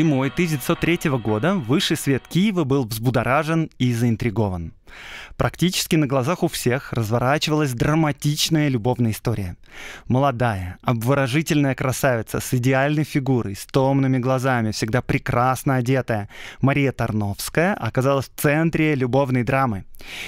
Зимой 1903 года высший свет Киева был взбудоражен и заинтригован. Практически на глазах у всех разворачивалась драматичная любовная история. Молодая, обворожительная красавица с идеальной фигурой, с томными глазами, всегда прекрасно одетая, Мария Тарновская оказалась в центре любовной драмы.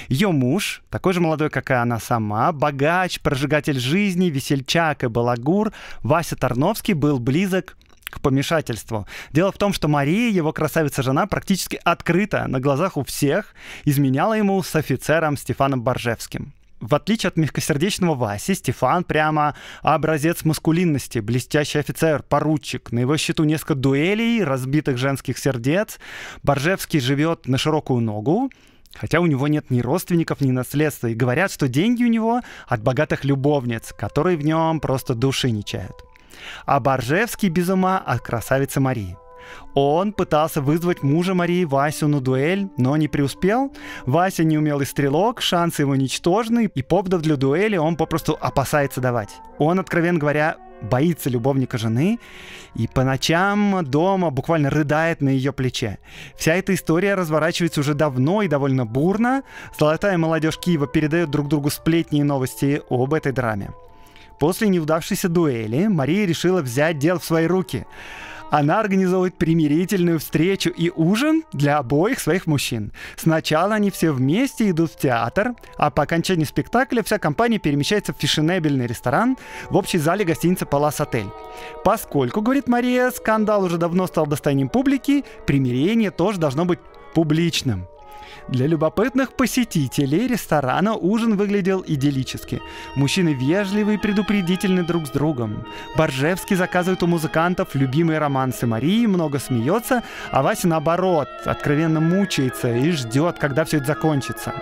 Ее муж, такой же молодой, как и она сама, богач, прожигатель жизни, весельчак и балагур, Вася Тарновский был близок к помешательству. Дело в том, что Мария, его красавица-жена, практически открыто на глазах у всех изменяла ему с офицером Стефаном Боржевским. В отличие от мягкосердечного Васи, Стефан прямо образец маскулинности, блестящий офицер, поручик. На его счету несколько дуэлей, разбитых женских сердец. Боржевский живет на широкую ногу, хотя у него нет ни родственников, ни наследства, и говорят, что деньги у него от богатых любовниц, которые в нем просто души не чают. А Боржевский без ума от красавицы Марии. Он пытался вызвать мужа Марии Васю на дуэль, но не преуспел. Вася не умелый стрелок, шансы его ничтожны, и поводов для дуэли он попросту опасается давать. Он, откровенно говоря, боится любовника жены и по ночам дома буквально рыдает на ее плече. Вся эта история разворачивается уже давно и довольно бурно. Золотая молодежь Киева передает друг другу сплетни и новости об этой драме. После неудавшейся дуэли Мария решила взять дело в свои руки. Она организовывает примирительную встречу и ужин для обоих своих мужчин. Сначала они все вместе идут в театр, а по окончании спектакля вся компания перемещается в фешенебельный ресторан в общей зале гостиницы «Палас Отель». Поскольку, говорит Мария, скандал уже давно стал достоянием публики, примирение тоже должно быть публичным. Для любопытных посетителей ресторана ужин выглядел идиллически. Мужчины вежливы и предупредительны друг с другом. Боржевский заказывает у музыкантов любимые романсы Марии, много смеется, а Вася наоборот, откровенно мучается и ждет, когда все это закончится.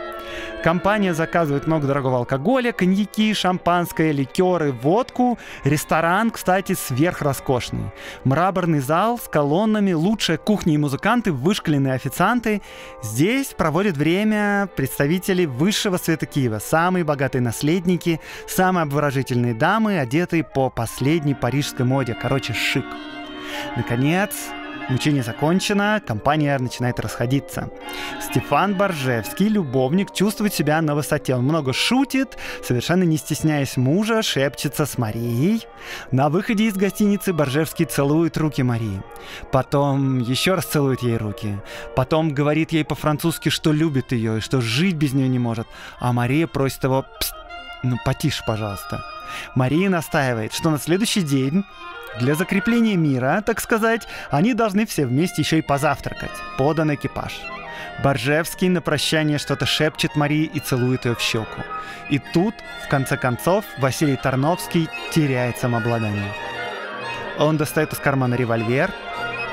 Компания заказывает много дорогого алкоголя, коньяки, шампанское, ликеры, водку. Ресторан, кстати, сверхроскошный. Мраборный зал с колоннами, лучшая кухня и музыканты, вышкаленные официанты. Здесь проводят проводят время представители высшего света Киева, самые богатые наследники, самые обворожительные дамы, одетые по последней парижской моде. Короче, шик. Наконец, Мучение закончено, компания начинает расходиться. Стефан Боржевский, любовник, чувствует себя на высоте. Он много шутит, совершенно не стесняясь мужа, шепчется с Марией. На выходе из гостиницы Боржевский целует руки Марии. Потом еще раз целует ей руки. Потом говорит ей по-французски, что любит ее и что жить без нее не может. А Мария просит его, ну потише, пожалуйста. Мария настаивает, что на следующий день для закрепления мира, так сказать, они должны все вместе еще и позавтракать. Подан экипаж. Боржевский на прощание что-то шепчет Марии и целует ее в щеку. И тут, в конце концов, Василий Тарновский теряет самообладание. Он достает из кармана револьвер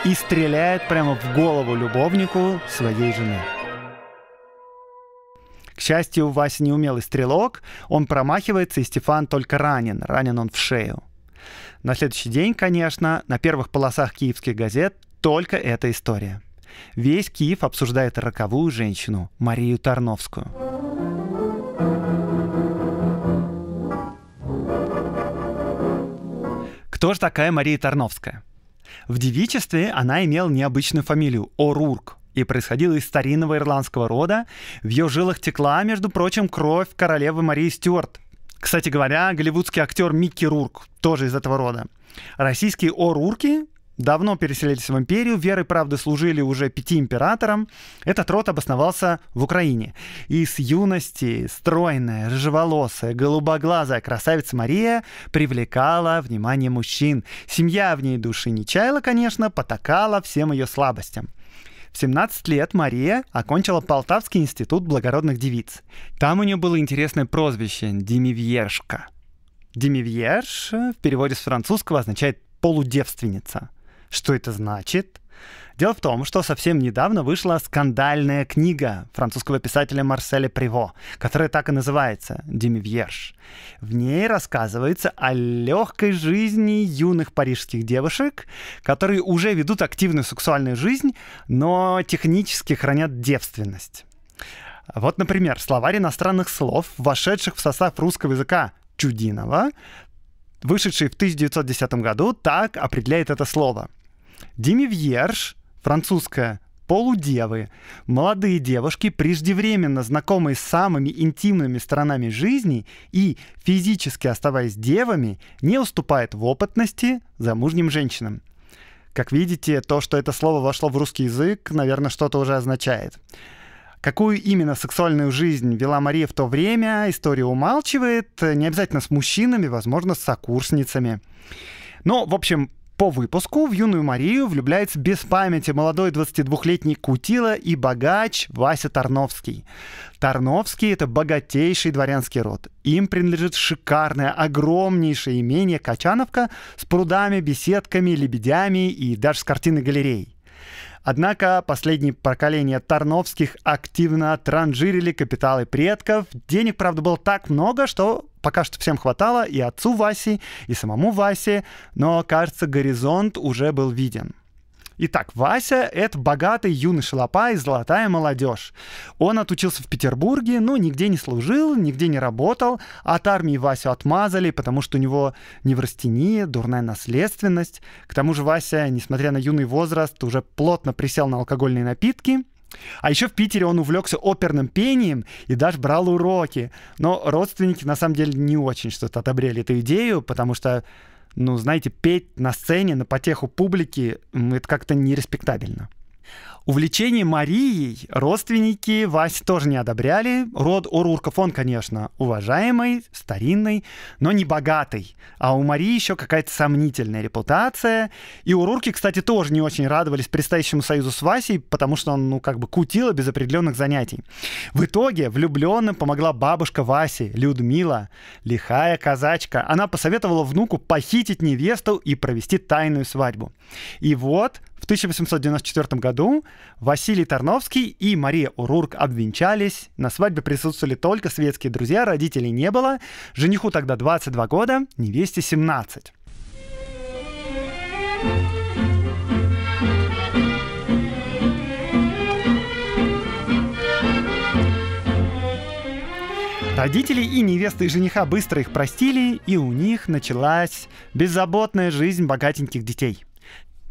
и стреляет прямо в голову любовнику своей жены. К счастью, Вася неумелый стрелок, он промахивается, и Стефан только ранен. Ранен он в шею. На следующий день, конечно, на первых полосах киевских газет только эта история. Весь Киев обсуждает роковую женщину Марию Тарновскую. Кто же такая Мария Тарновская? В девичестве она имела необычную фамилию – Орурк и происходила из старинного ирландского рода. В ее жилах текла, между прочим, кровь королевы Марии Стюарт, кстати говоря, голливудский актер Микки Рурк тоже из этого рода. Российские Орурки давно переселились в империю, верой правды служили уже пяти императорам. Этот род обосновался в Украине. И с юности стройная, рыжеволосая, голубоглазая красавица Мария привлекала внимание мужчин. Семья в ней души не чаяла, конечно, потакала всем ее слабостям. В 17 лет Мария окончила Полтавский институт благородных девиц. Там у нее было интересное прозвище – Демивьершка. Демивьерш э, в переводе с французского означает «полудевственница». Что это значит? Дело в том, что совсем недавно вышла скандальная книга французского писателя Марселя Приво, которая так и называется «Демивьерш». В ней рассказывается о легкой жизни юных парижских девушек, которые уже ведут активную сексуальную жизнь, но технически хранят девственность. Вот, например, словарь иностранных слов, вошедших в состав русского языка Чудинова, вышедший в 1910 году, так определяет это слово. Демивьерж, французская полудевы, молодые девушки, преждевременно знакомые с самыми интимными сторонами жизни и, физически оставаясь девами, не уступают в опытности замужним женщинам. Как видите, то, что это слово вошло в русский язык, наверное, что-то уже означает. Какую именно сексуальную жизнь вела Мария в то время, история умалчивает, не обязательно с мужчинами, возможно, с сокурсницами. Но, в общем, по выпуску в юную Марию влюбляется без памяти молодой 22-летний Кутила и богач Вася Тарновский. Тарновский – это богатейший дворянский род. Им принадлежит шикарное, огромнейшее имение Качановка с прудами, беседками, лебедями и даже с картиной галереей. Однако последние поколения Тарновских активно транжирили капиталы предков. Денег, правда, было так много, что пока что всем хватало и отцу Васи, и самому Васе, но, кажется, горизонт уже был виден. Итак, Вася — это богатый юный шалопа и золотая молодежь. Он отучился в Петербурге, но нигде не служил, нигде не работал. От армии Васю отмазали, потому что у него неврастения, дурная наследственность. К тому же Вася, несмотря на юный возраст, уже плотно присел на алкогольные напитки. А еще в Питере он увлекся оперным пением и даже брал уроки. Но родственники на самом деле не очень что-то одобрели эту идею, потому что ну, знаете, петь на сцене на потеху публики, это как-то нереспектабельно. Увлечение Марией родственники Вась тоже не одобряли. Род Орурков, он, конечно, уважаемый, старинный, но не богатый. А у Марии еще какая-то сомнительная репутация. И Урурки, кстати, тоже не очень радовались предстоящему союзу с Васей, потому что он, ну, как бы кутила без определенных занятий. В итоге влюбленным помогла бабушка Васи, Людмила, лихая казачка. Она посоветовала внуку похитить невесту и провести тайную свадьбу. И вот 1894 году Василий Тарновский и Мария Урурк обвенчались. На свадьбе присутствовали только светские друзья, родителей не было. Жениху тогда 22 года, невесте 17. Родители и невесты и жениха быстро их простили, и у них началась беззаботная жизнь богатеньких детей.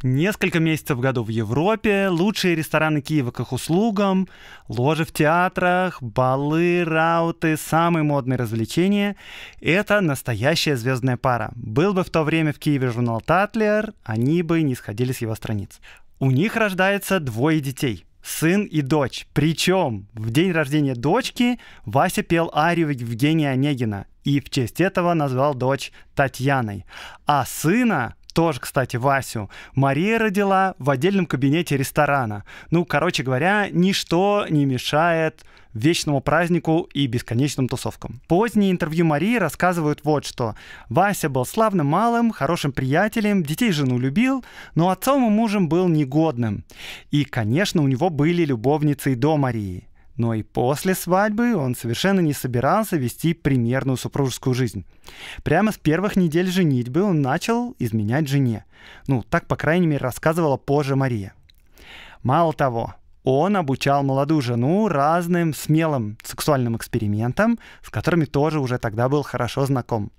Несколько месяцев в году в Европе, лучшие рестораны Киева к их услугам, ложи в театрах, балы, рауты, самые модные развлечения. Это настоящая звездная пара. Был бы в то время в Киеве журнал «Татлер», они бы не сходили с его страниц. У них рождается двое детей – сын и дочь. Причем в день рождения дочки Вася пел арию Евгения Онегина и в честь этого назвал дочь Татьяной. А сына тоже, кстати, Васю. Мария родила в отдельном кабинете ресторана. Ну, короче говоря, ничто не мешает вечному празднику и бесконечным тусовкам. Поздние интервью Марии рассказывают вот что. Вася был славным малым, хорошим приятелем, детей жену любил, но отцом и мужем был негодным. И, конечно, у него были любовницы и до Марии. Но и после свадьбы он совершенно не собирался вести примерную супружескую жизнь. Прямо с первых недель женитьбы он начал изменять жене. Ну, так, по крайней мере, рассказывала позже Мария. Мало того, он обучал молодую жену разным смелым сексуальным экспериментам, с которыми тоже уже тогда был хорошо знаком.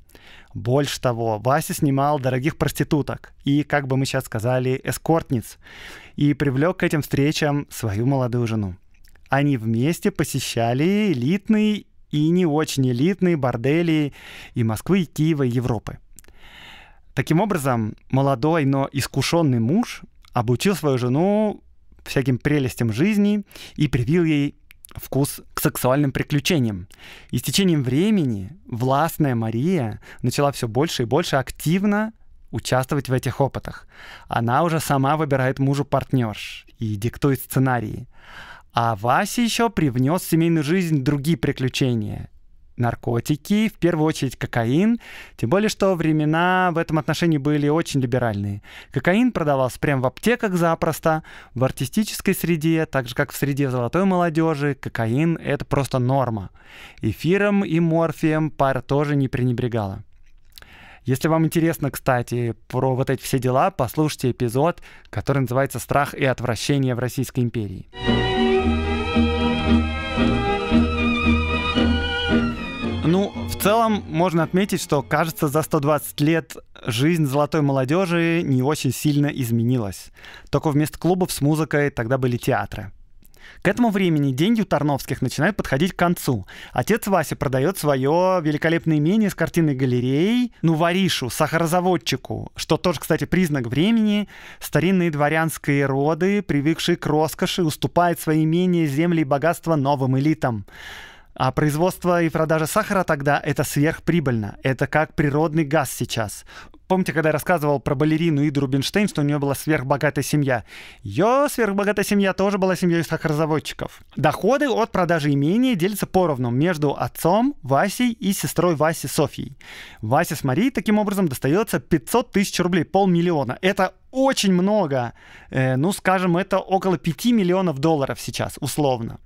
Больше того, Вася снимал дорогих проституток и, как бы мы сейчас сказали, эскортниц, и привлек к этим встречам свою молодую жену они вместе посещали элитные и не очень элитные бордели и Москвы, и Киева, и Европы. Таким образом, молодой, но искушенный муж обучил свою жену всяким прелестям жизни и привил ей вкус к сексуальным приключениям. И с течением времени властная Мария начала все больше и больше активно участвовать в этих опытах. Она уже сама выбирает мужу партнерш и диктует сценарии. А Вася еще привнес в семейную жизнь другие приключения. Наркотики, в первую очередь кокаин, тем более что времена в этом отношении были очень либеральные. Кокаин продавался прямо в аптеках запросто, в артистической среде, так же как в среде золотой молодежи, кокаин — это просто норма. Эфиром и морфием пара тоже не пренебрегала. Если вам интересно, кстати, про вот эти все дела, послушайте эпизод, который называется «Страх и отвращение в Российской империи». Ну, в целом можно отметить, что, кажется, за 120 лет жизнь золотой молодежи не очень сильно изменилась. Только вместо клубов с музыкой тогда были театры. К этому времени деньги у Тарновских начинают подходить к концу. Отец Вася продает свое великолепное имение с картинной галереей, ну, варишу, сахарозаводчику, что тоже, кстати, признак времени. Старинные дворянские роды, привыкшие к роскоши, уступают свои имения, земли и богатства новым элитам. А производство и продажа сахара тогда это сверхприбыльно. Это как природный газ сейчас. Помните, когда я рассказывал про балерину Иду Рубинштейн, что у нее была сверхбогатая семья? Ее сверхбогатая семья тоже была семьей сахарозаводчиков. Доходы от продажи имения делятся поровну между отцом Васей и сестрой Васи Софьей. Вася с Марией таким образом достается 500 тысяч рублей, полмиллиона. Это очень много. Э, ну, скажем, это около 5 миллионов долларов сейчас, условно.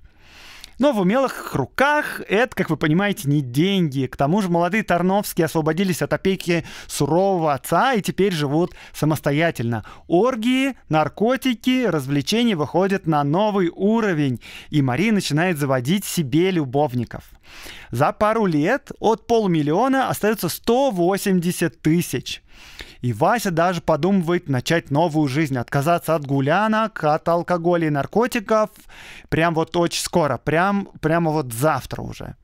Но в умелых руках это, как вы понимаете, не деньги. К тому же молодые Тарновские освободились от опеки сурового отца и теперь живут самостоятельно. Оргии, наркотики, развлечения выходят на новый уровень, и Мари начинает заводить себе любовников. За пару лет от полумиллиона остается 180 тысяч. И Вася даже подумывает начать новую жизнь, отказаться от гулянок, от алкоголя и наркотиков. Прям вот очень скоро, прям, прямо вот завтра уже.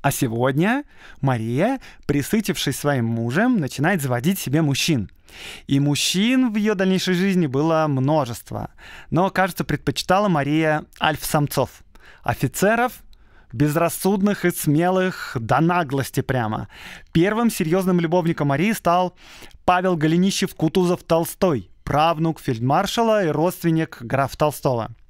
А сегодня Мария, присытившись своим мужем, начинает заводить себе мужчин. И мужчин в ее дальнейшей жизни было множество. Но, кажется, предпочитала Мария альф-самцов. Офицеров, безрассудных и смелых до наглости прямо. Первым серьезным любовником Марии стал Павел Голенищев-Кутузов Толстой, правнук фельдмаршала и родственник графа Толстого –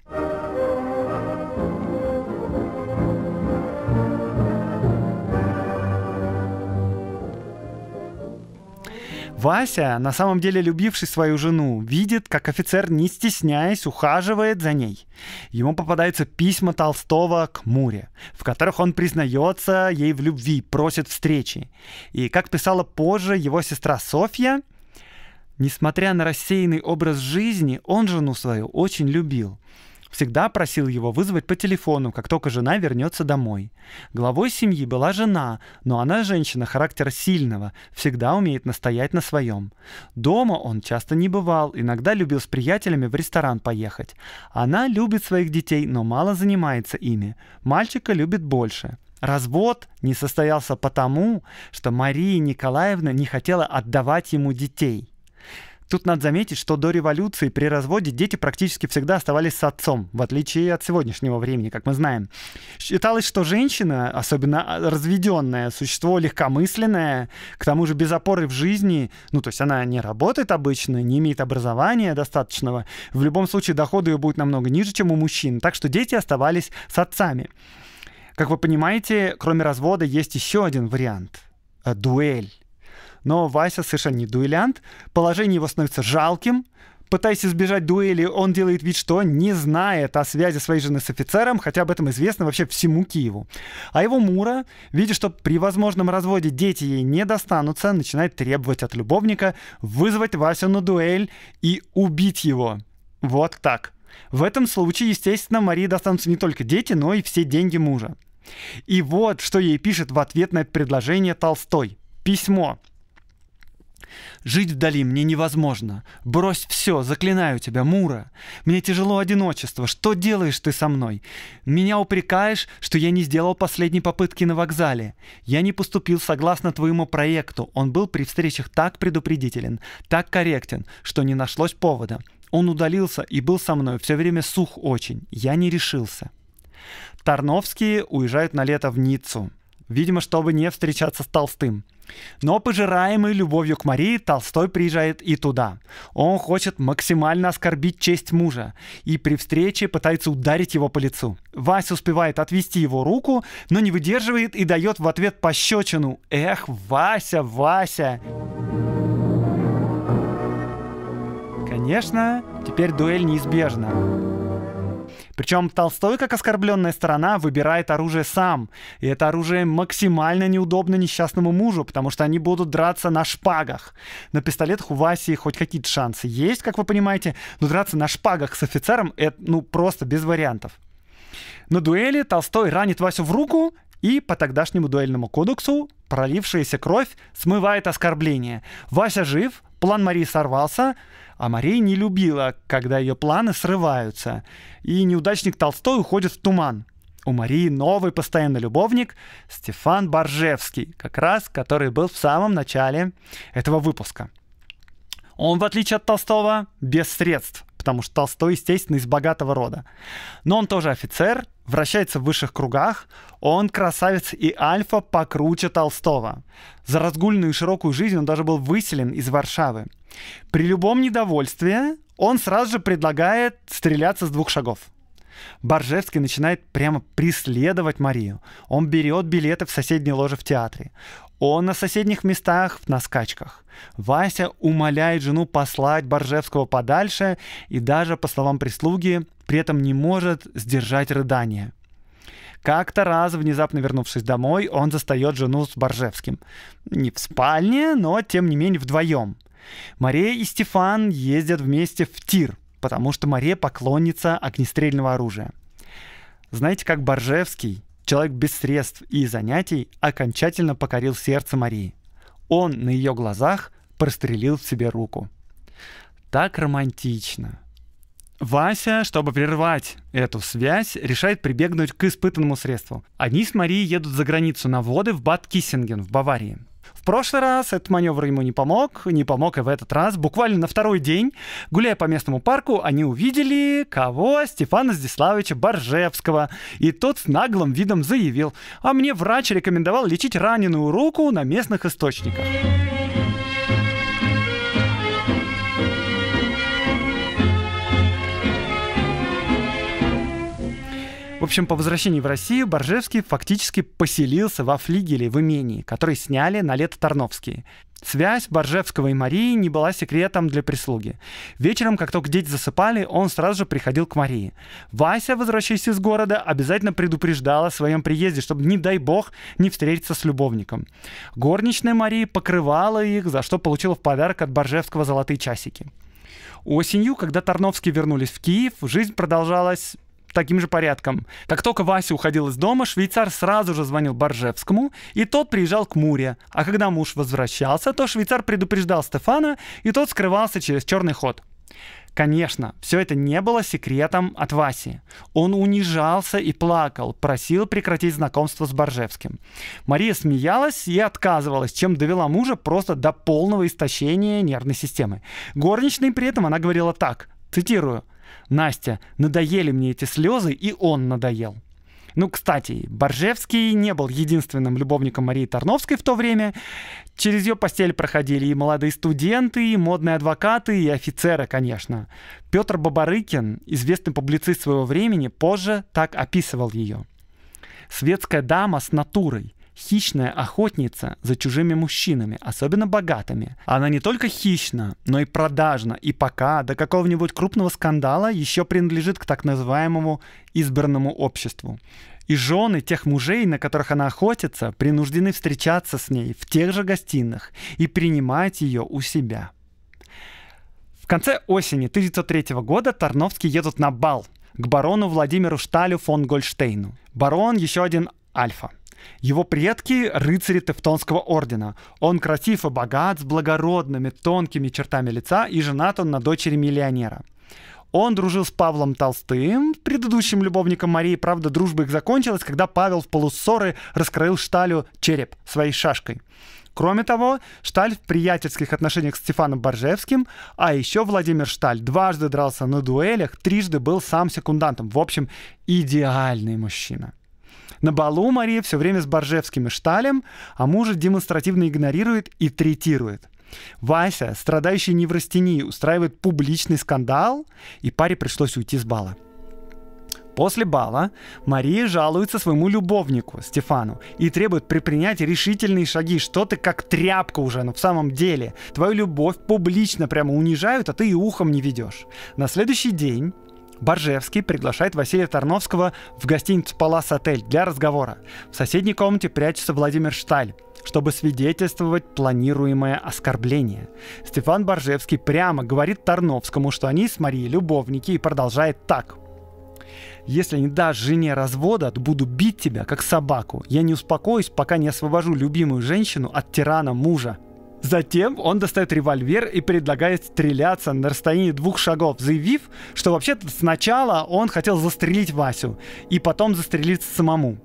Вася, на самом деле любивший свою жену, видит, как офицер, не стесняясь, ухаживает за ней. Ему попадаются письма Толстого к Муре, в которых он признается ей в любви, просит встречи. И, как писала позже его сестра Софья, Несмотря на рассеянный образ жизни, он жену свою очень любил. Всегда просил его вызвать по телефону, как только жена вернется домой. Главой семьи была жена, но она женщина характера сильного, всегда умеет настоять на своем. Дома он часто не бывал, иногда любил с приятелями в ресторан поехать. Она любит своих детей, но мало занимается ими. Мальчика любит больше. Развод не состоялся потому, что Мария Николаевна не хотела отдавать ему детей – Тут надо заметить, что до революции при разводе дети практически всегда оставались с отцом, в отличие от сегодняшнего времени, как мы знаем. Считалось, что женщина, особенно а, разведенное существо легкомысленное, к тому же без опоры в жизни, ну то есть она не работает обычно, не имеет образования достаточного, в любом случае доходы ее будут намного ниже, чем у мужчин, так что дети оставались с отцами. Как вы понимаете, кроме развода есть еще один вариант – дуэль. Но Вася совершенно не дуэлянт. Положение его становится жалким. Пытаясь избежать дуэли, он делает вид, что не знает о связи своей жены с офицером, хотя об этом известно вообще всему Киеву. А его Мура, видя, что при возможном разводе дети ей не достанутся, начинает требовать от любовника вызвать Васю на дуэль и убить его. Вот так. В этом случае, естественно, Марии достанутся не только дети, но и все деньги мужа. И вот, что ей пишет в ответ на это предложение Толстой. Письмо. Жить вдали мне невозможно. Брось все, заклинаю тебя, Мура. Мне тяжело одиночество. Что делаешь ты со мной? Меня упрекаешь, что я не сделал последней попытки на вокзале. Я не поступил согласно твоему проекту. Он был при встречах так предупредителен, так корректен, что не нашлось повода. Он удалился и был со мной все время сух очень. Я не решился. Тарновские уезжают на лето в Ниццу видимо, чтобы не встречаться с Толстым. Но пожираемый любовью к Марии Толстой приезжает и туда. Он хочет максимально оскорбить честь мужа и при встрече пытается ударить его по лицу. Вася успевает отвести его руку, но не выдерживает и дает в ответ пощечину. Эх, Вася, Вася! Конечно, теперь дуэль неизбежна. Причем Толстой, как оскорбленная сторона, выбирает оружие сам. И это оружие максимально неудобно несчастному мужу, потому что они будут драться на шпагах. На пистолетах у Васи хоть какие-то шансы есть, как вы понимаете, но драться на шпагах с офицером — это, ну, просто без вариантов. На дуэли Толстой ранит Васю в руку, и по тогдашнему дуэльному кодексу пролившаяся кровь смывает оскорбление. Вася жив, План Марии сорвался, а Мария не любила, когда ее планы срываются. И неудачник Толстой уходит в туман. У Марии новый постоянный любовник Стефан Боржевский, как раз который был в самом начале этого выпуска. Он, в отличие от Толстого, без средств потому что Толстой, естественно, из богатого рода. Но он тоже офицер, вращается в высших кругах, он красавец и альфа покруче Толстого. За разгульную и широкую жизнь он даже был выселен из Варшавы. При любом недовольстве он сразу же предлагает стреляться с двух шагов. Боржевский начинает прямо преследовать Марию. Он берет билеты в соседней ложе в театре. Он на соседних местах на скачках. Вася умоляет жену послать Боржевского подальше и даже, по словам прислуги, при этом не может сдержать рыдание. Как-то раз, внезапно вернувшись домой, он застает жену с Боржевским. Не в спальне, но тем не менее вдвоем. Мария и Стефан ездят вместе в тир, потому что Мария поклонница огнестрельного оружия. Знаете, как Боржевский человек без средств и занятий окончательно покорил сердце Марии. Он на ее глазах прострелил в себе руку. Так романтично. Вася, чтобы прервать эту связь, решает прибегнуть к испытанному средству. Они с Марией едут за границу на воды в Бад Киссинген в Баварии. В прошлый раз этот маневр ему не помог, не помог и в этот раз. Буквально на второй день, гуляя по местному парку, они увидели кого? Стефана Здиславовича Боржевского. И тот с наглым видом заявил, а мне врач рекомендовал лечить раненую руку на местных источниках. В общем, по возвращении в Россию Боржевский фактически поселился во флигеле в имении, который сняли на лето Тарновские. Связь Боржевского и Марии не была секретом для прислуги. Вечером, как только дети засыпали, он сразу же приходил к Марии. Вася, возвращаясь из города, обязательно предупреждала о своем приезде, чтобы, не дай бог, не встретиться с любовником. Горничная Марии покрывала их, за что получила в подарок от Боржевского золотые часики. Осенью, когда Тарновские вернулись в Киев, жизнь продолжалась таким же порядком. Как только Вася уходил из дома, швейцар сразу же звонил Боржевскому, и тот приезжал к Муре. А когда муж возвращался, то швейцар предупреждал Стефана, и тот скрывался через черный ход. Конечно, все это не было секретом от Васи. Он унижался и плакал, просил прекратить знакомство с Боржевским. Мария смеялась и отказывалась, чем довела мужа просто до полного истощения нервной системы. Горничной при этом она говорила так, цитирую, Настя, надоели мне эти слезы, и он надоел. Ну, кстати, Боржевский не был единственным любовником Марии Тарновской в то время. Через ее постель проходили и молодые студенты, и модные адвокаты, и офицеры, конечно. Петр Бабарыкин, известный публицист своего времени, позже так описывал ее. «Светская дама с натурой, хищная охотница за чужими мужчинами, особенно богатыми. Она не только хищна, но и продажна, и пока до какого-нибудь крупного скандала еще принадлежит к так называемому избранному обществу. И жены тех мужей, на которых она охотится, принуждены встречаться с ней в тех же гостиных и принимать ее у себя. В конце осени 1903 года Тарновский едут на бал к барону Владимиру Шталю фон Гольштейну. Барон еще один альфа. Его предки — рыцари Тевтонского ордена. Он красив и богат, с благородными, тонкими чертами лица и женат он на дочери миллионера. Он дружил с Павлом Толстым, предыдущим любовником Марии. Правда, дружба их закончилась, когда Павел в полуссоры раскроил Шталю череп своей шашкой. Кроме того, Шталь в приятельских отношениях с Стефаном Боржевским, а еще Владимир Шталь дважды дрался на дуэлях, трижды был сам секундантом. В общем, идеальный мужчина. На балу Мария все время с Боржевским и Шталем, а мужа демонстративно игнорирует и третирует. Вася, страдающий неврастенией, устраивает публичный скандал, и паре пришлось уйти с бала. После бала Мария жалуется своему любовнику Стефану и требует предпринять решительные шаги. Что ты как тряпка уже, но ну, в самом деле. Твою любовь публично прямо унижают, а ты и ухом не ведешь. На следующий день Боржевский приглашает Василия Тарновского в гостиницу «Палас Отель» для разговора. В соседней комнате прячется Владимир Шталь, чтобы свидетельствовать планируемое оскорбление. Стефан Боржевский прямо говорит Тарновскому, что они с Марией любовники, и продолжает так. Если не дашь жене развода, то буду бить тебя, как собаку. Я не успокоюсь, пока не освобожу любимую женщину от тирана мужа. Затем он достает револьвер и предлагает стреляться на расстоянии двух шагов, заявив, что вообще-то сначала он хотел застрелить Васю и потом застрелиться самому.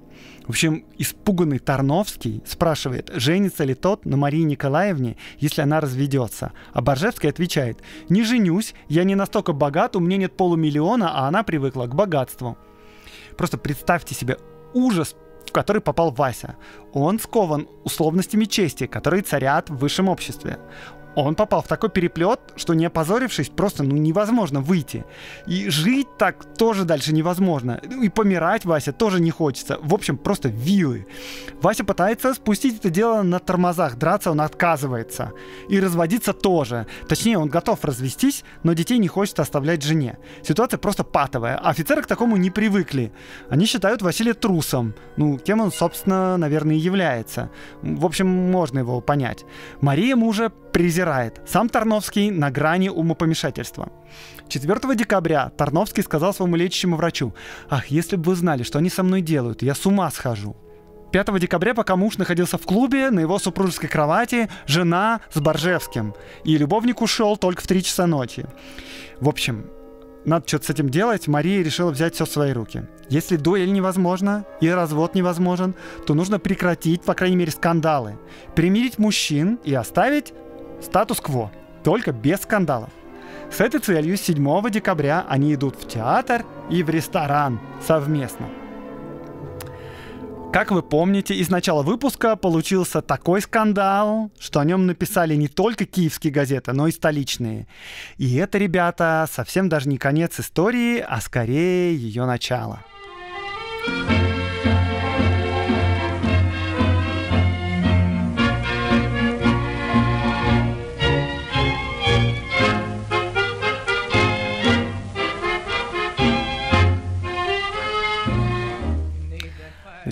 В общем, испуганный Тарновский спрашивает, женится ли тот на Марии Николаевне, если она разведется. А Боржевский отвечает, не женюсь, я не настолько богат, у меня нет полумиллиона, а она привыкла к богатству. Просто представьте себе ужас в который попал Вася. Он скован условностями чести, которые царят в высшем обществе он попал в такой переплет, что не опозорившись, просто ну, невозможно выйти. И жить так тоже дальше невозможно. И помирать Вася тоже не хочется. В общем, просто вилы. Вася пытается спустить это дело на тормозах. Драться он отказывается. И разводиться тоже. Точнее, он готов развестись, но детей не хочет оставлять жене. Ситуация просто патовая. Офицеры к такому не привыкли. Они считают Василия трусом. Ну, кем он, собственно, наверное, и является. В общем, можно его понять. Мария мужа презирает запирает. Сам Тарновский на грани умопомешательства. 4 декабря Тарновский сказал своему лечащему врачу, «Ах, если бы вы знали, что они со мной делают, я с ума схожу». 5 декабря, пока муж находился в клубе, на его супружеской кровати жена с Боржевским. И любовник ушел только в 3 часа ночи. В общем, надо что-то с этим делать, Мария решила взять все в свои руки. Если дуэль невозможна и развод невозможен, то нужно прекратить, по крайней мере, скандалы, примирить мужчин и оставить Статус-кво, только без скандалов. С этой целью 7 декабря они идут в театр и в ресторан совместно. Как вы помните, из начала выпуска получился такой скандал, что о нем написали не только киевские газеты, но и столичные. И это, ребята, совсем даже не конец истории, а скорее ее начало. thank you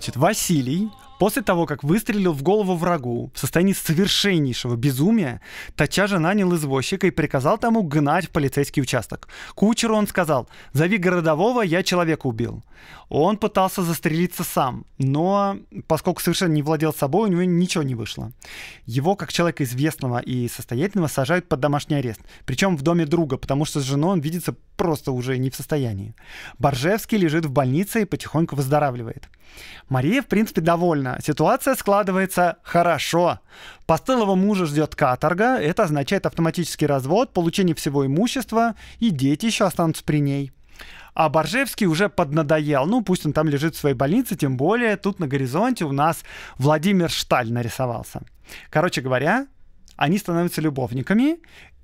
значит, Василий После того, как выстрелил в голову врагу в состоянии совершеннейшего безумия, Тачажа нанял извозчика и приказал тому гнать в полицейский участок. Кучеру он сказал «Зови городового, я человека убил». Он пытался застрелиться сам, но поскольку совершенно не владел собой, у него ничего не вышло. Его, как человека известного и состоятельного, сажают под домашний арест. Причем в доме друга, потому что с женой он видится просто уже не в состоянии. Боржевский лежит в больнице и потихоньку выздоравливает. Мария, в принципе, довольна правильно. Ситуация складывается хорошо. Постылого мужа ждет каторга, это означает автоматический развод, получение всего имущества, и дети еще останутся при ней. А Боржевский уже поднадоел. Ну, пусть он там лежит в своей больнице, тем более тут на горизонте у нас Владимир Шталь нарисовался. Короче говоря, они становятся любовниками,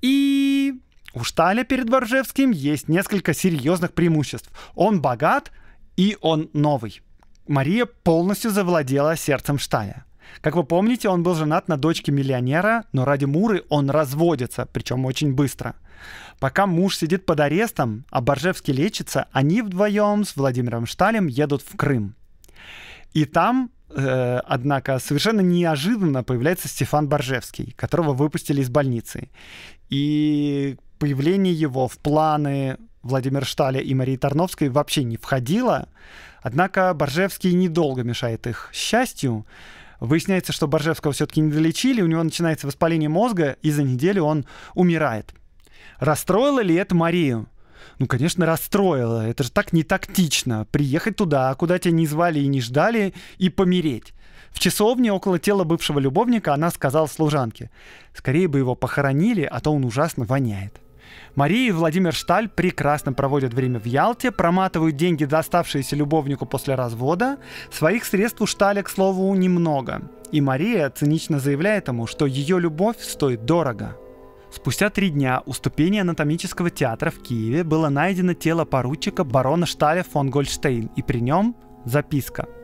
и у Шталя перед Боржевским есть несколько серьезных преимуществ. Он богат, и он новый. Мария полностью завладела сердцем Штаня. Как вы помните, он был женат на дочке миллионера, но ради Муры он разводится, причем очень быстро. Пока муж сидит под арестом, а Боржевский лечится, они вдвоем с Владимиром Шталем едут в Крым. И там, э, однако, совершенно неожиданно появляется Стефан Боржевский, которого выпустили из больницы. И появление его в планы Владимира Шталя и Марии Тарновской вообще не входило, Однако Боржевский недолго мешает их счастью. Выясняется, что Боржевского все-таки не долечили, у него начинается воспаление мозга, и за неделю он умирает. Расстроило ли это Марию? Ну, конечно, расстроило. Это же так не тактично. Приехать туда, куда тебя не звали и не ждали, и помереть. В часовне около тела бывшего любовника она сказала служанке, «Скорее бы его похоронили, а то он ужасно воняет». Мария и Владимир Шталь прекрасно проводят время в Ялте, проматывают деньги, доставшиеся любовнику после развода. Своих средств у Шталя, к слову, немного. И Мария цинично заявляет ему, что ее любовь стоит дорого. Спустя три дня у ступени анатомического театра в Киеве было найдено тело поручика барона Шталя фон Гольштейн, и при нем записка –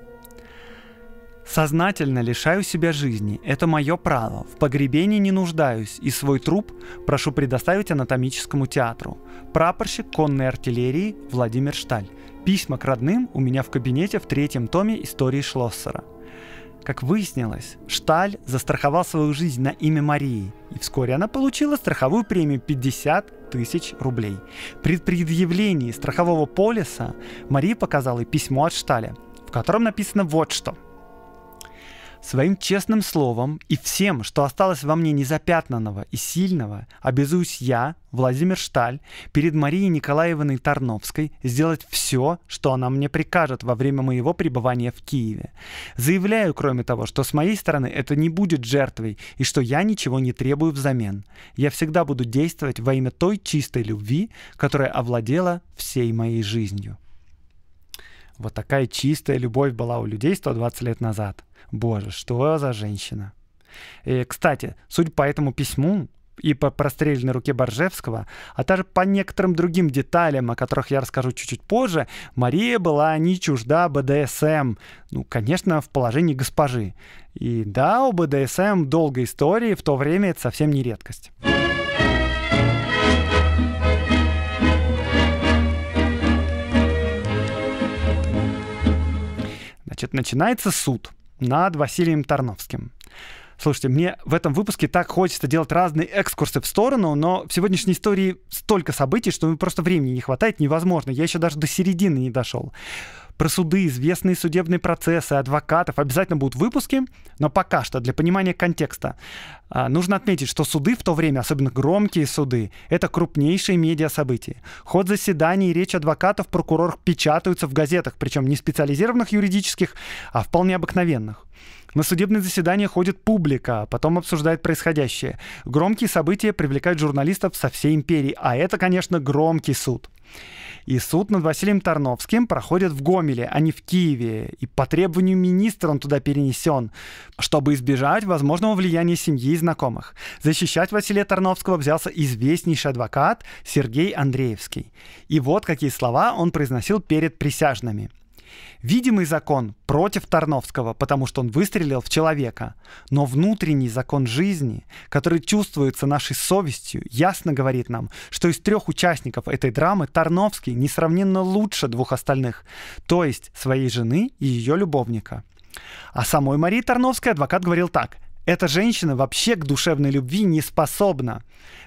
Сознательно лишаю себя жизни, это мое право, в погребении не нуждаюсь и свой труп прошу предоставить анатомическому театру. Прапорщик конной артиллерии Владимир Шталь. Письма к родным у меня в кабинете в третьем томе истории Шлоссера. Как выяснилось, Шталь застраховал свою жизнь на имя Марии, и вскоре она получила страховую премию 50 тысяч рублей. При предъявлении страхового полиса Мария показала письмо от Шталя, в котором написано вот что – Своим честным словом и всем, что осталось во мне незапятнанного и сильного, обязуюсь я, Владимир Шталь, перед Марией Николаевной Тарновской сделать все, что она мне прикажет во время моего пребывания в Киеве. Заявляю, кроме того, что с моей стороны это не будет жертвой и что я ничего не требую взамен. Я всегда буду действовать во имя той чистой любви, которая овладела всей моей жизнью. Вот такая чистая любовь была у людей 120 лет назад – Боже, что за женщина? И, кстати, судя по этому письму, и по простреленной руке Боржевского, а также по некоторым другим деталям, о которых я расскажу чуть-чуть позже, Мария была не чужда БДСМ, ну, конечно, в положении госпожи. И да, у БДСМ долгой истории, в то время это совсем не редкость. Значит, начинается суд над Василием Тарновским. Слушайте, мне в этом выпуске так хочется делать разные экскурсы в сторону, но в сегодняшней истории столько событий, что мне ну, просто времени не хватает, невозможно. Я еще даже до середины не дошел. Про суды, известные судебные процессы, адвокатов обязательно будут выпуски, но пока что для понимания контекста. А, нужно отметить, что суды в то время, особенно громкие суды, это крупнейшие медиа события. Ход заседаний и речь адвокатов, прокуроров печатаются в газетах, причем не специализированных юридических, а вполне обыкновенных. На судебные заседания ходит публика, а потом обсуждает происходящее. Громкие события привлекают журналистов со всей империи, а это, конечно, громкий суд. И суд над Василием Тарновским проходит в Гомеле, а не в Киеве. И по требованию министра он туда перенесен, чтобы избежать возможного влияния семьи и знакомых. Защищать Василия Тарновского взялся известнейший адвокат Сергей Андреевский. И вот какие слова он произносил перед присяжными. Видимый закон против Тарновского, потому что он выстрелил в человека. Но внутренний закон жизни, который чувствуется нашей совестью, ясно говорит нам, что из трех участников этой драмы Тарновский несравненно лучше двух остальных, то есть своей жены и ее любовника. О самой Марии Тарновской адвокат говорил так. Эта женщина вообще к душевной любви не способна.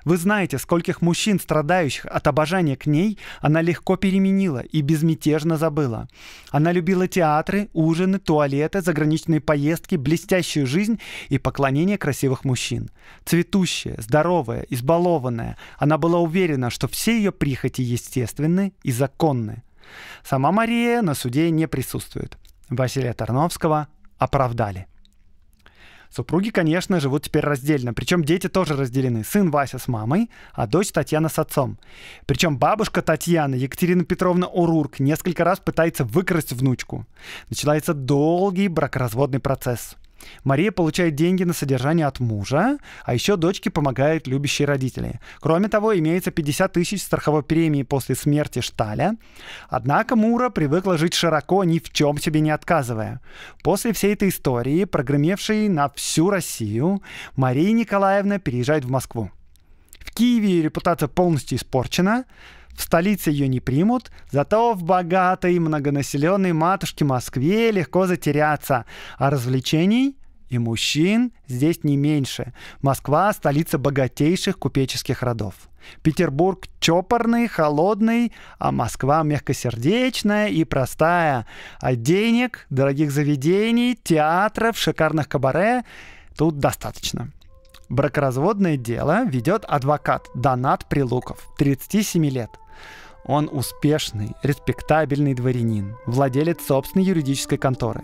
Вы знаете, скольких мужчин, страдающих от обожания к ней, она легко переменила и безмятежно забыла. Она любила театры, ужины, туалеты, заграничные поездки, блестящую жизнь и поклонение красивых мужчин. Цветущая, здоровая, избалованная, она была уверена, что все ее прихоти естественны и законны. Сама Мария на суде не присутствует. Василия Тарновского оправдали. Супруги, конечно, живут теперь раздельно. Причем дети тоже разделены. Сын Вася с мамой, а дочь Татьяна с отцом. Причем бабушка Татьяна, Екатерина Петровна Урурк, несколько раз пытается выкрасть внучку. Начинается долгий бракоразводный процесс. Мария получает деньги на содержание от мужа, а еще дочке помогают любящие родители. Кроме того, имеется 50 тысяч страховой премии после смерти Шталя. Однако Мура привыкла жить широко, ни в чем себе не отказывая. После всей этой истории, прогремевшей на всю Россию, Мария Николаевна переезжает в Москву. В Киеве репутация полностью испорчена, в столице ее не примут, зато в богатой многонаселенной матушке Москве легко затеряться. А развлечений и мужчин здесь не меньше. Москва – столица богатейших купеческих родов. Петербург чопорный, холодный, а Москва мягкосердечная и простая. А денег, дорогих заведений, театров, шикарных кабаре тут достаточно. Бракоразводное дело ведет адвокат Донат Прилуков, 37 лет – он успешный, респектабельный дворянин, владелец собственной юридической конторы.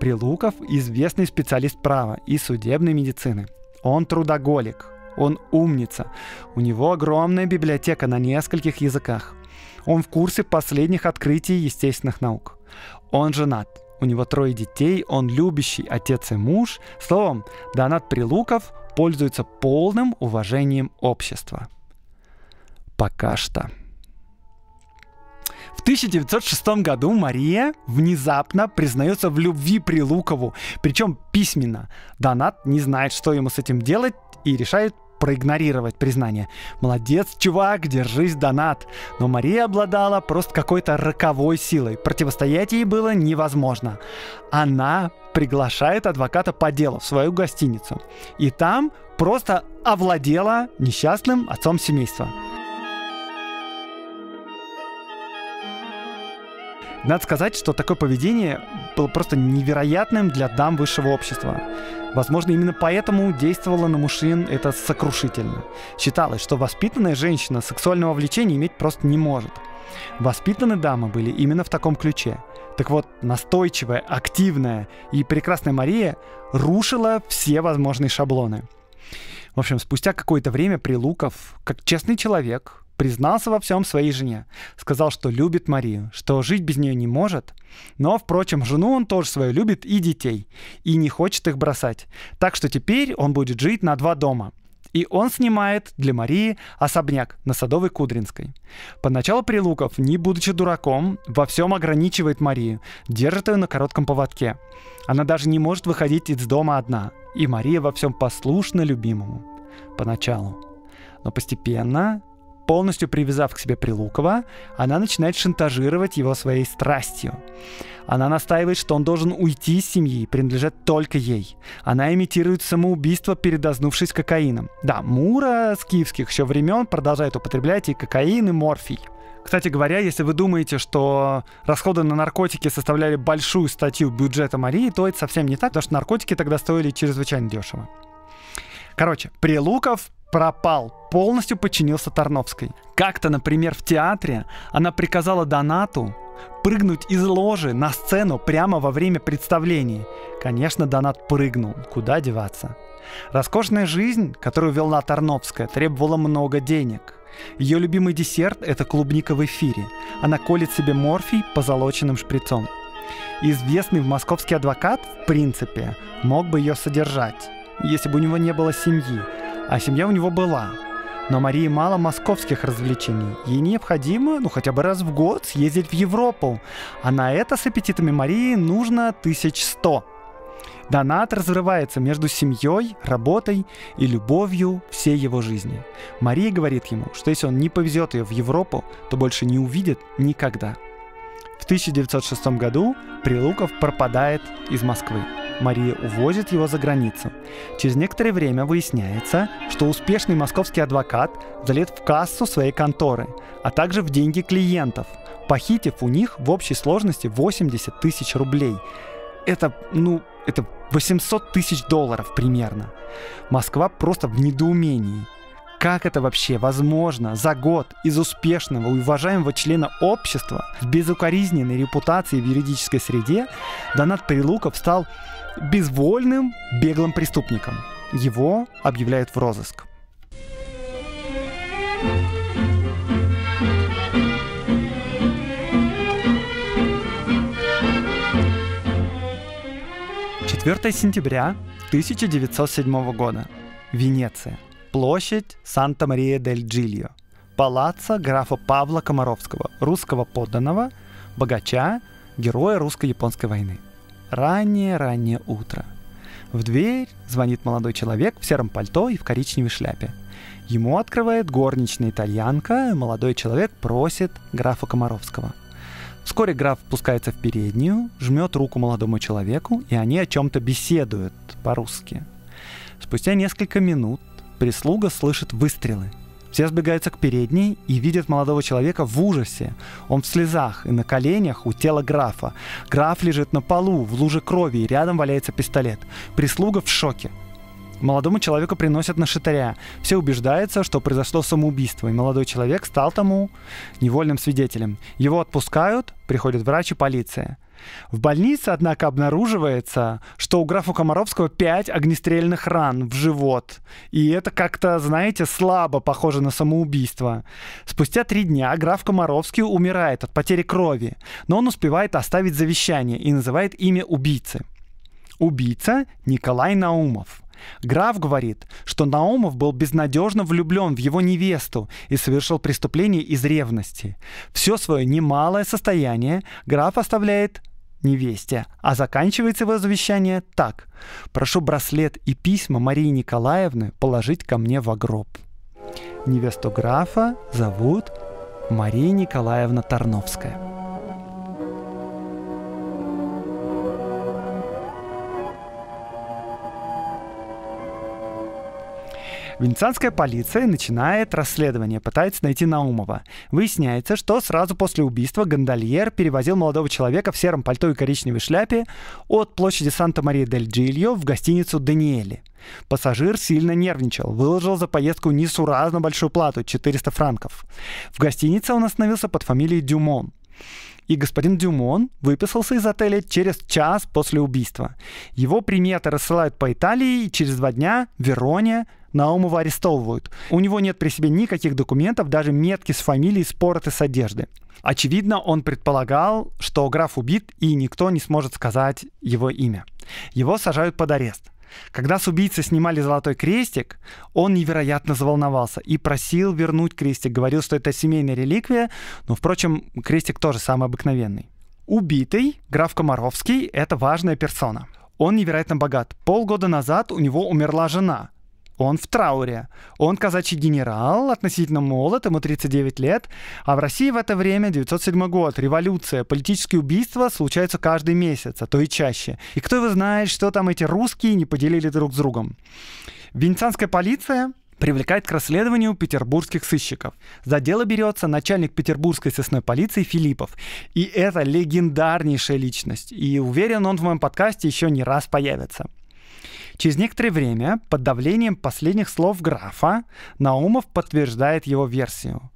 Прилуков – известный специалист права и судебной медицины. Он трудоголик, он умница. У него огромная библиотека на нескольких языках. Он в курсе последних открытий естественных наук. Он женат. У него трое детей, он любящий отец и муж. Словом, Донат Прилуков пользуется полным уважением общества. Пока что. В 1906 году Мария внезапно признается в любви Прилукову, причем письменно. Донат не знает, что ему с этим делать, и решает проигнорировать признание. Молодец, чувак, держись, донат. Но Мария обладала просто какой-то роковой силой. Противостоять ей было невозможно. Она приглашает адвоката по делу в свою гостиницу. И там просто овладела несчастным отцом семейства. Надо сказать, что такое поведение было просто невероятным для дам высшего общества. Возможно, именно поэтому действовало на мужчин это сокрушительно. Считалось, что воспитанная женщина сексуального влечения иметь просто не может. Воспитанные дамы были именно в таком ключе. Так вот, настойчивая, активная и прекрасная Мария рушила все возможные шаблоны. В общем, спустя какое-то время Прилуков, как честный человек, признался во всем своей жене, сказал, что любит Марию, что жить без нее не может. Но, впрочем, жену он тоже свою любит и детей, и не хочет их бросать. Так что теперь он будет жить на два дома. И он снимает для Марии особняк на Садовой Кудринской. Поначалу Прилуков, не будучи дураком, во всем ограничивает Марию, держит ее на коротком поводке. Она даже не может выходить из дома одна, и Мария во всем послушна любимому. Поначалу. Но постепенно полностью привязав к себе Прилукова, она начинает шантажировать его своей страстью. Она настаивает, что он должен уйти из семьи и принадлежать только ей. Она имитирует самоубийство, передознувшись кокаином. Да, Мура с киевских еще времен продолжает употреблять и кокаин, и морфий. Кстати говоря, если вы думаете, что расходы на наркотики составляли большую статью бюджета Марии, то это совсем не так, потому что наркотики тогда стоили чрезвычайно дешево. Короче, Прилуков пропал, полностью подчинился Тарновской. Как-то, например, в театре она приказала Донату прыгнуть из ложи на сцену прямо во время представления. Конечно, Донат прыгнул. Куда деваться? Роскошная жизнь, которую вела Тарновская, требовала много денег. Ее любимый десерт – это клубника в эфире. Она колет себе морфий позолоченным шприцом. Известный в московский адвокат, в принципе, мог бы ее содержать, если бы у него не было семьи, а семья у него была. Но Марии мало московских развлечений. Ей необходимо, ну, хотя бы раз в год съездить в Европу. А на это с аппетитами Марии нужно 1100. Донат разрывается между семьей, работой и любовью всей его жизни. Мария говорит ему, что если он не повезет ее в Европу, то больше не увидит никогда. В 1906 году Прилуков пропадает из Москвы. Мария увозит его за границу. Через некоторое время выясняется, что успешный московский адвокат залет в кассу своей конторы, а также в деньги клиентов, похитив у них в общей сложности 80 тысяч рублей. Это, ну, это 800 тысяч долларов примерно. Москва просто в недоумении – как это вообще возможно за год из успешного и уважаемого члена общества с безукоризненной репутацией в юридической среде Донат Прилуков стал безвольным беглым преступником? Его объявляют в розыск. Четвертое сентября 1907 года. Венеция. Площадь Санта-Мария-дель-Джильо, палаца графа Павла Комаровского, русского подданного, богача, героя русско-японской войны. Раннее-раннее утро. В дверь звонит молодой человек в сером пальто и в коричневой шляпе. Ему открывает горничная итальянка, и молодой человек просит графа Комаровского. Вскоре граф спускается в переднюю, жмет руку молодому человеку, и они о чем-то беседуют по-русски. Спустя несколько минут Прислуга слышит выстрелы. Все сбегаются к передней и видят молодого человека в ужасе. Он в слезах и на коленях у тела графа. Граф лежит на полу, в луже крови, и рядом валяется пистолет. Прислуга в шоке. Молодому человеку приносят на шатаря. Все убеждаются, что произошло самоубийство, и молодой человек стал тому невольным свидетелем. Его отпускают, приходят врач и полиция. В больнице, однако, обнаруживается, что у графа Комаровского 5 огнестрельных ран в живот. И это как-то, знаете, слабо похоже на самоубийство. Спустя три дня граф Комаровский умирает от потери крови, но он успевает оставить завещание и называет имя убийцы. Убийца Николай Наумов – Граф говорит, что Наумов был безнадежно влюблен в его невесту и совершил преступление из ревности. Все свое немалое состояние граф оставляет невесте, а заканчивается его завещание так. «Прошу браслет и письма Марии Николаевны положить ко мне в гроб». Невесту графа зовут Мария Николаевна Тарновская. Венецианская полиция начинает расследование, пытается найти Наумова. Выясняется, что сразу после убийства гондольер перевозил молодого человека в сером пальто и коричневой шляпе от площади Санта-Мария-дель-Джильо в гостиницу «Даниэли». Пассажир сильно нервничал, выложил за поездку несуразно большую плату – 400 франков. В гостинице он остановился под фамилией Дюмон. И господин Дюмон выписался из отеля через час после убийства. Его приметы рассылают по Италии, и через два дня в Вероне – Наумова арестовывают. У него нет при себе никаких документов, даже метки с фамилией спороты с одежды. Очевидно, он предполагал, что граф убит, и никто не сможет сказать его имя. Его сажают под арест. Когда с убийцы снимали золотой крестик, он невероятно заволновался и просил вернуть крестик. Говорил, что это семейная реликвия, но, впрочем, крестик тоже самый обыкновенный. Убитый, граф Комаровский, это важная персона. Он невероятно богат. Полгода назад у него умерла жена он в трауре. Он казачий генерал, относительно молод, ему 39 лет. А в России в это время, 907 год, революция, политические убийства случаются каждый месяц, а то и чаще. И кто его знает, что там эти русские не поделили друг с другом. Венецианская полиция привлекает к расследованию петербургских сыщиков. За дело берется начальник петербургской сыскной полиции Филиппов. И это легендарнейшая личность. И уверен, он в моем подкасте еще не раз появится. Через некоторое время, под давлением последних слов графа, Наумов подтверждает его версию.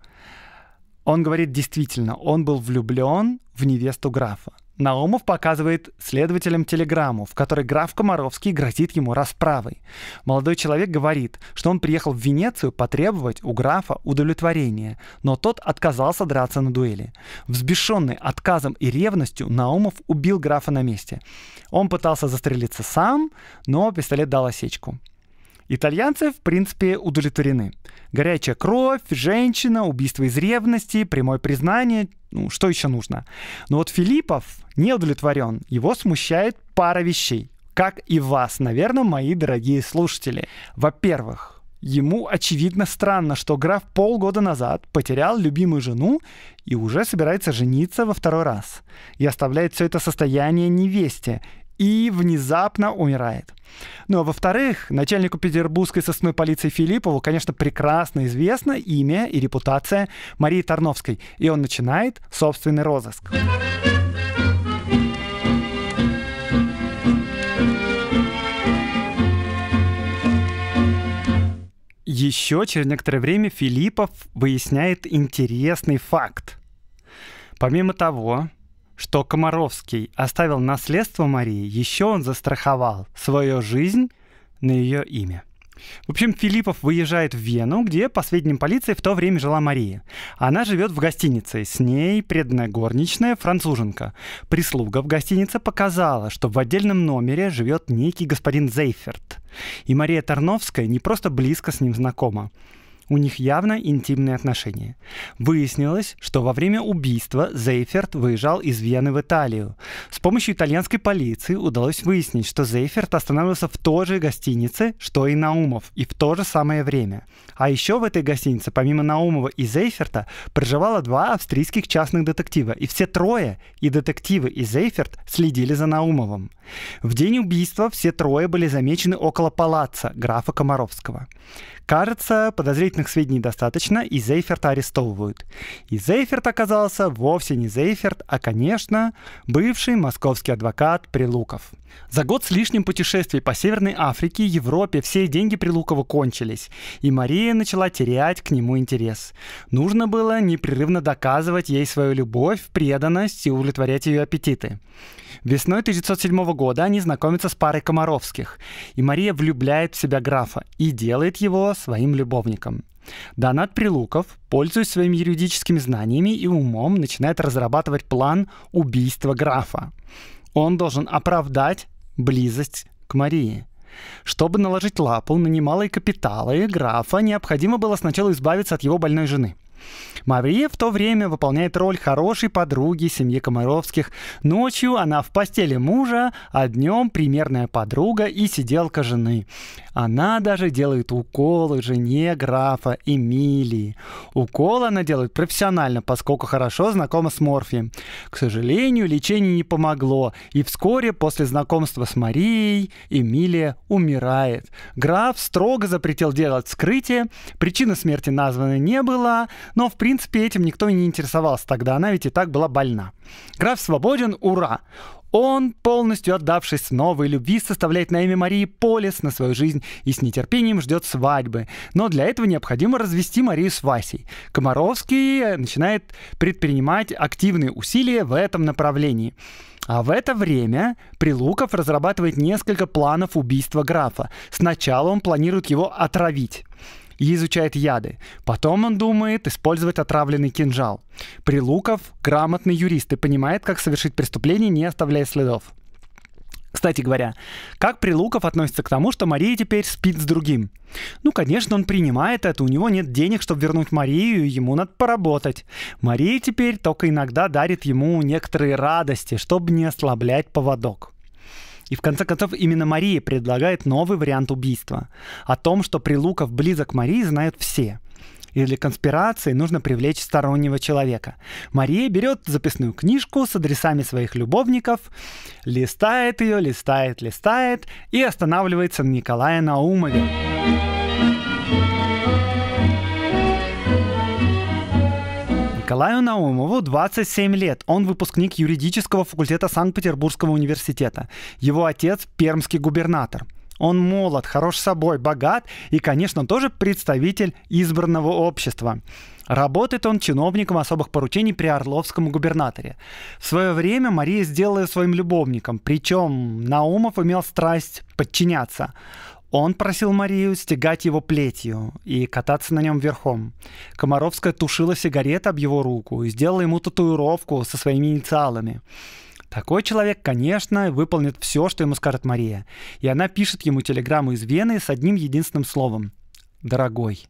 Он говорит, действительно, он был влюблен в невесту графа. Наумов показывает следователям телеграмму, в которой граф Комаровский грозит ему расправой. Молодой человек говорит, что он приехал в Венецию потребовать у графа удовлетворения, но тот отказался драться на дуэли. Взбешенный отказом и ревностью, Наумов убил графа на месте. Он пытался застрелиться сам, но пистолет дал осечку. Итальянцы, в принципе, удовлетворены. Горячая кровь, женщина, убийство из ревности, прямое признание, ну, что еще нужно. Но вот Филиппов не удовлетворен, его смущает пара вещей. Как и вас, наверное, мои дорогие слушатели. Во-первых, Ему, очевидно, странно, что граф полгода назад потерял любимую жену и уже собирается жениться во второй раз. И оставляет все это состояние невесте и внезапно умирает. Ну а во-вторых, начальнику петербургской сосной полиции Филиппову, конечно, прекрасно известно имя и репутация Марии Тарновской, и он начинает собственный розыск. Еще через некоторое время Филиппов выясняет интересный факт. Помимо того, что Комаровский оставил наследство Марии, еще он застраховал свою жизнь на ее имя. В общем, Филиппов выезжает в Вену, где, по сведениям полиции, в то время жила Мария. Она живет в гостинице, с ней преданная горничная француженка. Прислуга в гостинице показала, что в отдельном номере живет некий господин Зейферт. И Мария Тарновская не просто близко с ним знакома. У них явно интимные отношения. Выяснилось, что во время убийства Зейферт выезжал из Вены в Италию. С помощью итальянской полиции удалось выяснить, что Зейферт останавливался в той же гостинице, что и Наумов, и в то же самое время. А еще в этой гостинице, помимо Наумова и Зейферта, проживало два австрийских частных детектива, и все трое, и детективы, и Зейферт, следили за Наумовым. В день убийства все трое были замечены около палаца графа Комаровского. Кажется, подозрительных сведений достаточно, и Зейферта арестовывают. И Зейферт оказался вовсе не Зейферт, а, конечно, бывший московский адвокат Прилуков. За год с лишним путешествий по Северной Африке, Европе все деньги Прилукова кончились, и Мария начала терять к нему интерес. Нужно было непрерывно доказывать ей свою любовь, преданность и удовлетворять ее аппетиты. Весной 1907 года они знакомятся с парой Комаровских, и Мария влюбляет в себя графа и делает его своим любовником. Донат Прилуков, пользуясь своими юридическими знаниями и умом, начинает разрабатывать план убийства графа. Он должен оправдать близость к Марии. Чтобы наложить лапу на немалые капиталы графа, необходимо было сначала избавиться от его больной жены – Мария в то время выполняет роль хорошей подруги семьи Комаровских. Ночью она в постели мужа, а днем примерная подруга и сиделка жены. Она даже делает уколы жене графа Эмилии. Укол она делает профессионально, поскольку хорошо знакома с морфием. К сожалению, лечение не помогло, и вскоре после знакомства с Марией Эмилия умирает. Граф строго запретил делать вскрытие, причина смерти названа не была, но, в принципе, этим никто и не интересовался тогда, она ведь и так была больна. Граф свободен, ура! Он, полностью отдавшись новой любви, составляет на имя Марии полис на свою жизнь и с нетерпением ждет свадьбы. Но для этого необходимо развести Марию с Васей. Комаровский э, начинает предпринимать активные усилия в этом направлении. А в это время Прилуков разрабатывает несколько планов убийства графа. Сначала он планирует его отравить и изучает яды. Потом он думает использовать отравленный кинжал. Прилуков – грамотный юрист и понимает, как совершить преступление, не оставляя следов. Кстати говоря, как Прилуков относится к тому, что Мария теперь спит с другим? Ну, конечно, он принимает это, у него нет денег, чтобы вернуть Марию, ему надо поработать. Мария теперь только иногда дарит ему некоторые радости, чтобы не ослаблять поводок. И в конце концов именно Мария предлагает новый вариант убийства. О том, что Прилуков близок к Марии, знают все и для конспирации нужно привлечь стороннего человека. Мария берет записную книжку с адресами своих любовников, листает ее, листает, листает и останавливается на Николае Наумове. Николаю Наумову 27 лет. Он выпускник юридического факультета Санкт-Петербургского университета. Его отец – пермский губернатор. Он молод, хорош собой, богат и, конечно, тоже представитель избранного общества. Работает он чиновником особых поручений при Орловском губернаторе. В свое время Мария сделала своим любовником, причем Наумов имел страсть подчиняться. Он просил Марию стегать его плетью и кататься на нем верхом. Комаровская тушила сигарет об его руку и сделала ему татуировку со своими инициалами. Такой человек, конечно, выполнит все, что ему скажет Мария. И она пишет ему телеграмму из Вены с одним единственным словом. «Дорогой».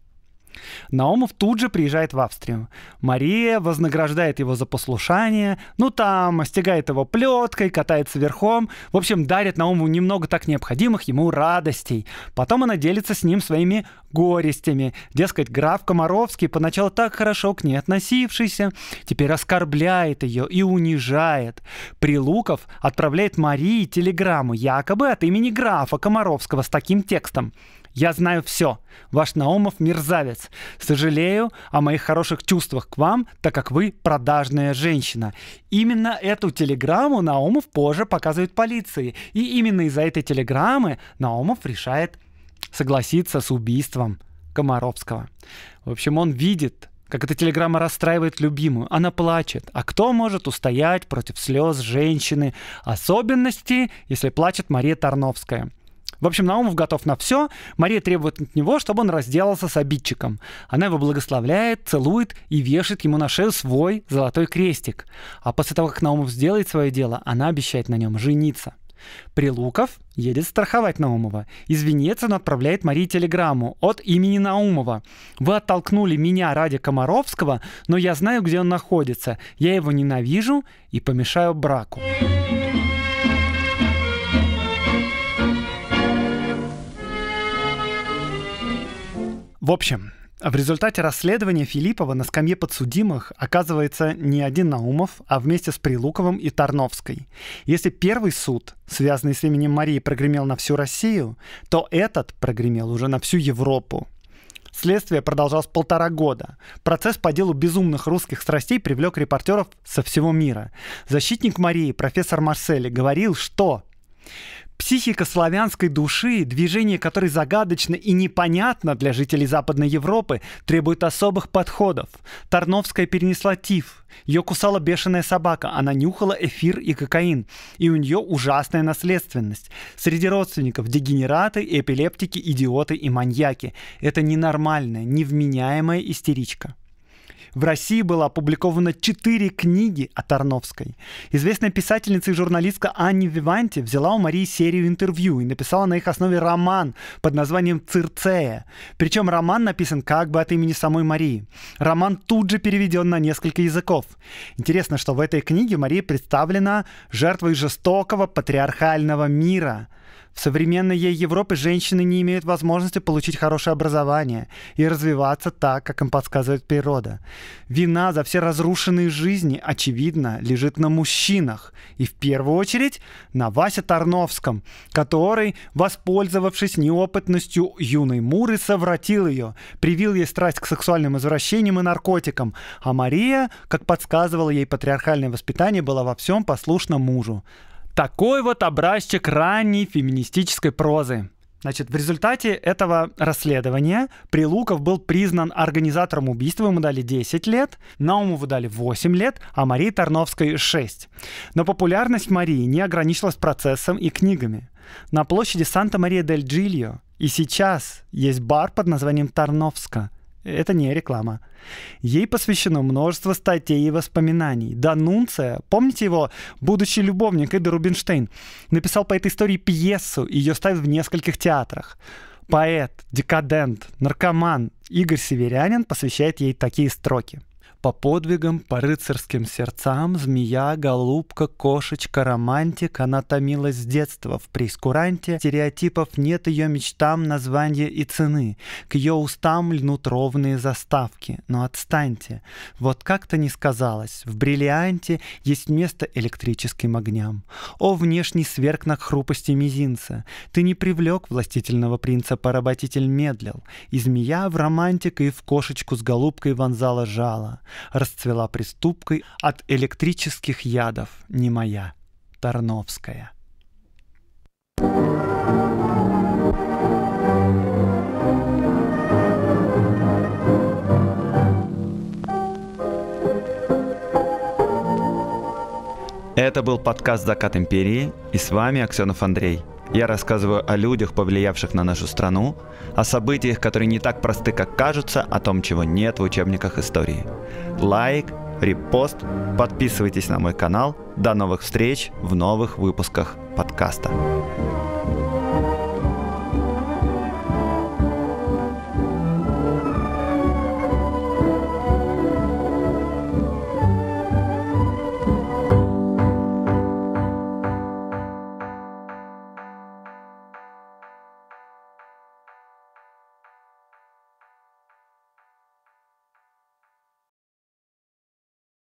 Наумов тут же приезжает в Австрию. Мария вознаграждает его за послушание, ну там, остигает его плеткой, катается верхом, в общем, дарит Наумову немного так необходимых ему радостей. Потом она делится с ним своими горестями. Дескать, граф Комаровский, поначалу так хорошо к ней относившийся, теперь оскорбляет ее и унижает. Прилуков отправляет Марии телеграмму якобы от имени графа Комаровского с таким текстом – я знаю все. Ваш Наумов мерзавец. Сожалею о моих хороших чувствах к вам, так как вы продажная женщина. Именно эту телеграмму Наумов позже показывает полиции. И именно из-за этой телеграммы Наумов решает согласиться с убийством Комаровского. В общем, он видит, как эта телеграмма расстраивает любимую. Она плачет. А кто может устоять против слез женщины? Особенности, если плачет Мария Тарновская. В общем, Наумов готов на все. Мария требует от него, чтобы он разделался с обидчиком. Она его благословляет, целует и вешает ему на шею свой золотой крестик. А после того, как Наумов сделает свое дело, она обещает на нем жениться. Прилуков едет страховать Наумова. Из Венеции он отправляет Марии телеграмму от имени Наумова. «Вы оттолкнули меня ради Комаровского, но я знаю, где он находится. Я его ненавижу и помешаю браку». В общем, в результате расследования Филиппова на скамье подсудимых оказывается не один Наумов, а вместе с Прилуковым и Тарновской. Если первый суд, связанный с именем Марии, прогремел на всю Россию, то этот прогремел уже на всю Европу. Следствие продолжалось полтора года. Процесс по делу безумных русских страстей привлек репортеров со всего мира. Защитник Марии, профессор Марсели, говорил, что Психика славянской души, движение которой загадочно и непонятно для жителей Западной Европы, требует особых подходов. Тарновская перенесла тиф. Ее кусала бешеная собака, она нюхала эфир и кокаин. И у нее ужасная наследственность. Среди родственников дегенераты, эпилептики, идиоты и маньяки. Это ненормальная, невменяемая истеричка. В России было опубликовано четыре книги о Тарновской. Известная писательница и журналистка Анни Виванти взяла у Марии серию интервью и написала на их основе роман под названием «Цирцея». Причем роман написан как бы от имени самой Марии. Роман тут же переведен на несколько языков. Интересно, что в этой книге Мария представлена жертвой жестокого патриархального мира – в современной Европе женщины не имеют возможности получить хорошее образование и развиваться так, как им подсказывает природа. Вина за все разрушенные жизни, очевидно, лежит на мужчинах. И в первую очередь на Васе Тарновском, который, воспользовавшись неопытностью юной Муры, совратил ее, привил ей страсть к сексуальным извращениям и наркотикам. А Мария, как подсказывала ей патриархальное воспитание, была во всем послушна мужу. Такой вот образчик ранней феминистической прозы. Значит, в результате этого расследования Прилуков был признан организатором убийства, ему дали 10 лет, Наумову дали 8 лет, а Марии Тарновской 6. Но популярность Марии не ограничилась процессом и книгами. На площади Санта-Мария-дель-Джильо и сейчас есть бар под названием Тарновска – это не реклама. Ей посвящено множество статей и воспоминаний. Данунция, помните его, будущий любовник Эда Рубинштейн, написал по этой истории пьесу, и ее ставят в нескольких театрах. Поэт, декадент, наркоман Игорь Северянин посвящает ей такие строки – по подвигам, по рыцарским сердцам, змея, голубка, кошечка, романтик, она томилась с детства в прейскуранте, стереотипов нет ее мечтам названия и цены, к ее устам льнут ровные заставки, но отстаньте, вот как-то не сказалось, в бриллианте есть место электрическим огням. О, внешний сверк на хрупости мизинца, ты не привлек властительного принца, поработитель медлил, и змея в романтик и в кошечку с голубкой вонзала жало расцвела приступкой от электрических ядов, не моя, Тарновская. Это был подкаст «Закат империи» и с вами Аксенов Андрей – я рассказываю о людях, повлиявших на нашу страну, о событиях, которые не так просты, как кажутся, о том, чего нет в учебниках истории. Лайк, репост, подписывайтесь на мой канал. До новых встреч в новых выпусках подкаста.